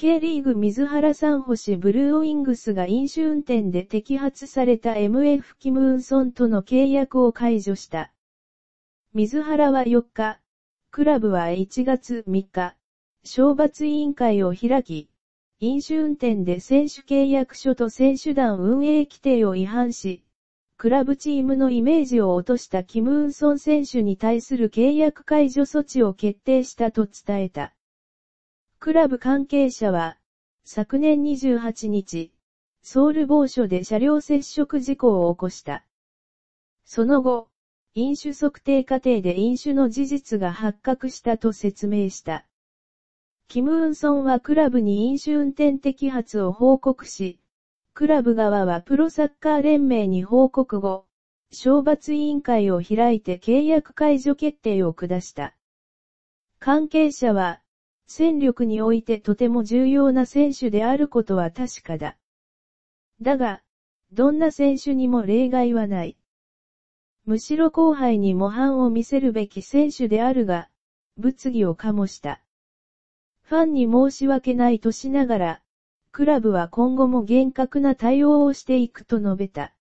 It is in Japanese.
K リーグ水原ん星ブルーウィングスが飲酒運転で摘発された MF キムーンソンとの契約を解除した。水原は4日、クラブは1月3日、懲罰委員会を開き、飲酒運転で選手契約書と選手団運営規定を違反し、クラブチームのイメージを落としたキム・ウンソン選手に対する契約解除措置を決定したと伝えた。クラブ関係者は、昨年28日、ソウル某所で車両接触事故を起こした。その後、飲酒測定過程で飲酒の事実が発覚したと説明した。キム・ウンソンはクラブに飲酒運転摘発を報告し、クラブ側はプロサッカー連盟に報告後、懲罰委員会を開いて契約解除決定を下した。関係者は、戦力においてとても重要な選手であることは確かだ。だが、どんな選手にも例外はない。むしろ後輩に模範を見せるべき選手であるが、物議を醸した。ファンに申し訳ないとしながら、クラブは今後も厳格な対応をしていくと述べた。